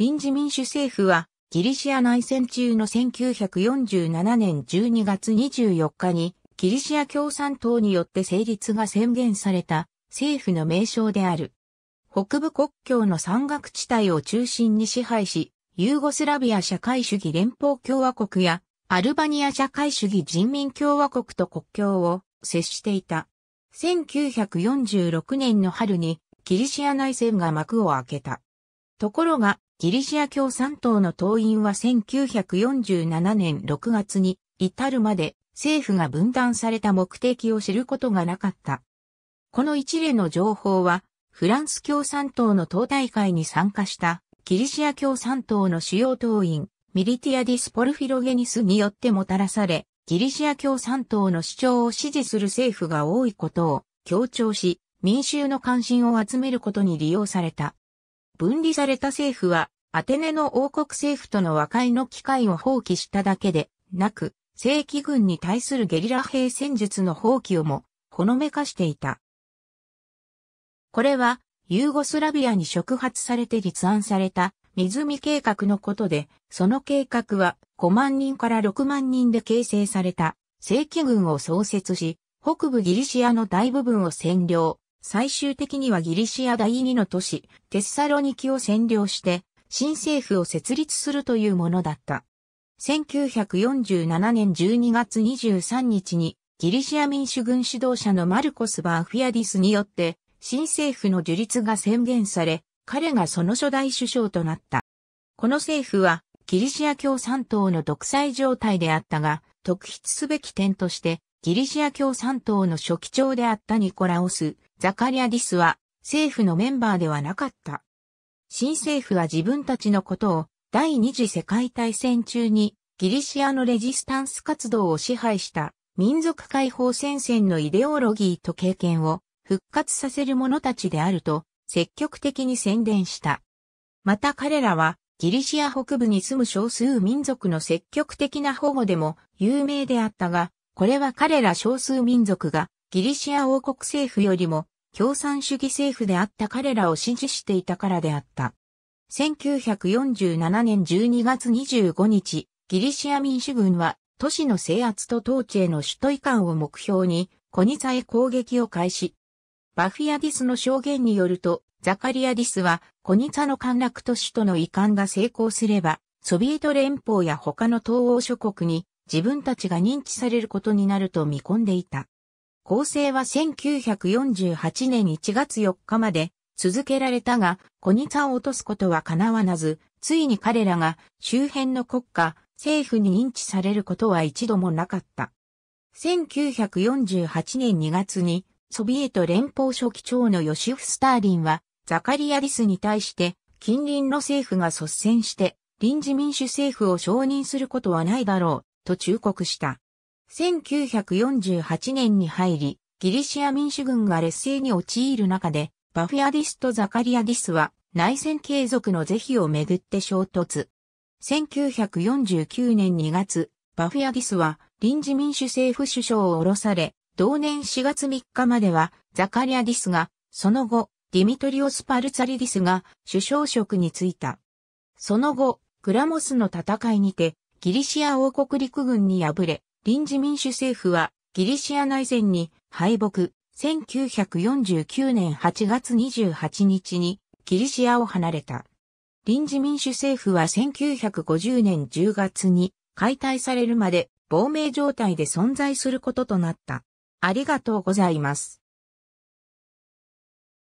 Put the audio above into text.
臨時民主政府は、ギリシア内戦中の1947年12月24日に、ギリシア共産党によって成立が宣言された政府の名称である。北部国境の山岳地帯を中心に支配し、ユーゴスラビア社会主義連邦共和国やアルバニア社会主義人民共和国と国境を接していた。1946年の春にギリシア内戦が幕を開けた。ところが、ギリシア共産党の党員は1947年6月に至るまで政府が分断された目的を知ることがなかった。この一例の情報は、フランス共産党の党大会に参加したギリシア共産党の主要党員、ミリティアディス・ポルフィロゲニスによってもたらされ、ギリシア共産党の主張を支持する政府が多いことを強調し、民衆の関心を集めることに利用された。分離された政府はアテネの王国政府との和解の機会を放棄しただけでなく、正規軍に対するゲリラ兵戦術の放棄をもほのめかしていた。これは、ユーゴスラビアに触発されて立案された湖計画のことで、その計画は5万人から6万人で形成された正規軍を創設し、北部ギリシアの大部分を占領、最終的にはギリシア第二の都市、テッサロニキを占領して、新政府を設立するというものだった。1947年12月23日にギリシア民主軍指導者のマルコス・バーフィアディスによって新政府の樹立が宣言され、彼がその初代首相となった。この政府はギリシア共産党の独裁状態であったが、特筆すべき点としてギリシア共産党の初期長であったニコラオス・ザカリアディスは政府のメンバーではなかった。新政府は自分たちのことを第二次世界大戦中にギリシアのレジスタンス活動を支配した民族解放戦線のイデオロギーと経験を復活させる者たちであると積極的に宣伝した。また彼らはギリシア北部に住む少数民族の積極的な保護でも有名であったが、これは彼ら少数民族がギリシア王国政府よりも共産主義政府であった彼らを支持していたからであった。1947年12月25日、ギリシア民主軍は都市の制圧と統治への首都移管を目標に、コニツァへ攻撃を開始。バフィアディスの証言によると、ザカリアディスは、コニツァの陥落と首都の移管が成功すれば、ソビエト連邦や他の東欧諸国に自分たちが認知されることになると見込んでいた。構成は1948年1月4日まで続けられたが、小ニツを落とすことは叶わなず、ついに彼らが周辺の国家、政府に認知されることは一度もなかった。1948年2月に、ソビエト連邦書記長のヨシフ・スターリンは、ザカリアリスに対して、近隣の政府が率先して、臨時民主政府を承認することはないだろう、と忠告した。1948年に入り、ギリシア民主軍が劣勢に陥る中で、バフィアディスとザカリアディスは内戦継続の是非をめぐって衝突。1949年2月、バフィアディスは臨時民主政府首相を降ろされ、同年4月3日まではザカリアディスが、その後、ディミトリオス・パルツァリディスが首相職に就いた。その後、グラモスの戦いにて、ギリシア王国陸軍に敗れ、臨時民主政府はギリシア内戦に敗北、1949年8月28日にギリシアを離れた。臨時民主政府は1950年10月に解体されるまで亡命状態で存在することとなった。ありがとうございます。